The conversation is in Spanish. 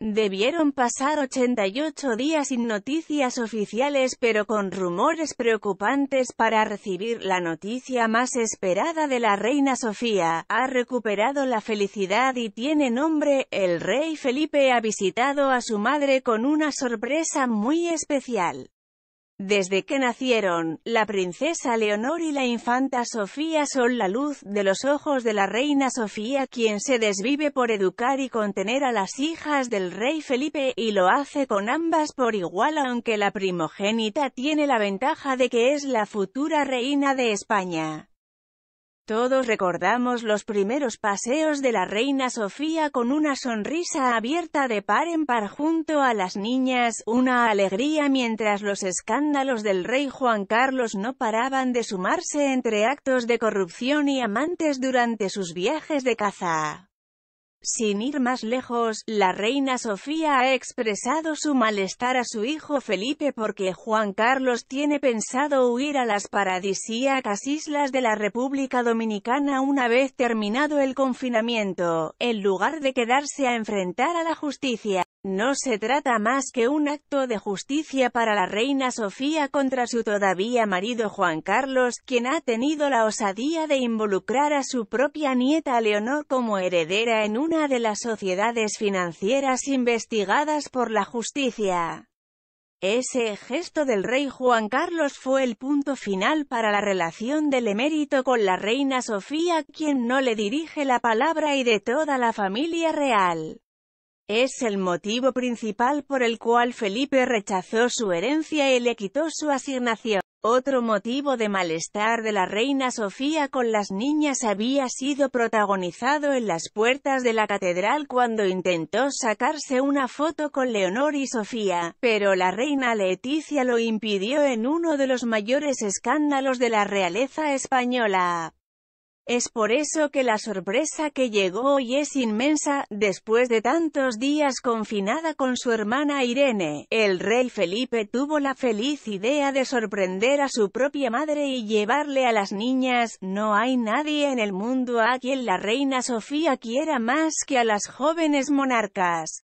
Debieron pasar 88 días sin noticias oficiales pero con rumores preocupantes para recibir la noticia más esperada de la reina Sofía. Ha recuperado la felicidad y tiene nombre, el rey Felipe ha visitado a su madre con una sorpresa muy especial. Desde que nacieron, la princesa Leonor y la infanta Sofía son la luz de los ojos de la reina Sofía quien se desvive por educar y contener a las hijas del rey Felipe, y lo hace con ambas por igual aunque la primogénita tiene la ventaja de que es la futura reina de España. Todos recordamos los primeros paseos de la reina Sofía con una sonrisa abierta de par en par junto a las niñas, una alegría mientras los escándalos del rey Juan Carlos no paraban de sumarse entre actos de corrupción y amantes durante sus viajes de caza. Sin ir más lejos, la reina Sofía ha expresado su malestar a su hijo Felipe porque Juan Carlos tiene pensado huir a las paradisíacas islas de la República Dominicana una vez terminado el confinamiento, en lugar de quedarse a enfrentar a la justicia. No se trata más que un acto de justicia para la reina Sofía contra su todavía marido Juan Carlos, quien ha tenido la osadía de involucrar a su propia nieta Leonor como heredera en una de las sociedades financieras investigadas por la justicia. Ese gesto del rey Juan Carlos fue el punto final para la relación del emérito con la reina Sofía, quien no le dirige la palabra y de toda la familia real. Es el motivo principal por el cual Felipe rechazó su herencia y le quitó su asignación. Otro motivo de malestar de la reina Sofía con las niñas había sido protagonizado en las puertas de la catedral cuando intentó sacarse una foto con Leonor y Sofía, pero la reina Leticia lo impidió en uno de los mayores escándalos de la realeza española. Es por eso que la sorpresa que llegó hoy es inmensa, después de tantos días confinada con su hermana Irene, el rey Felipe tuvo la feliz idea de sorprender a su propia madre y llevarle a las niñas, no hay nadie en el mundo a quien la reina Sofía quiera más que a las jóvenes monarcas.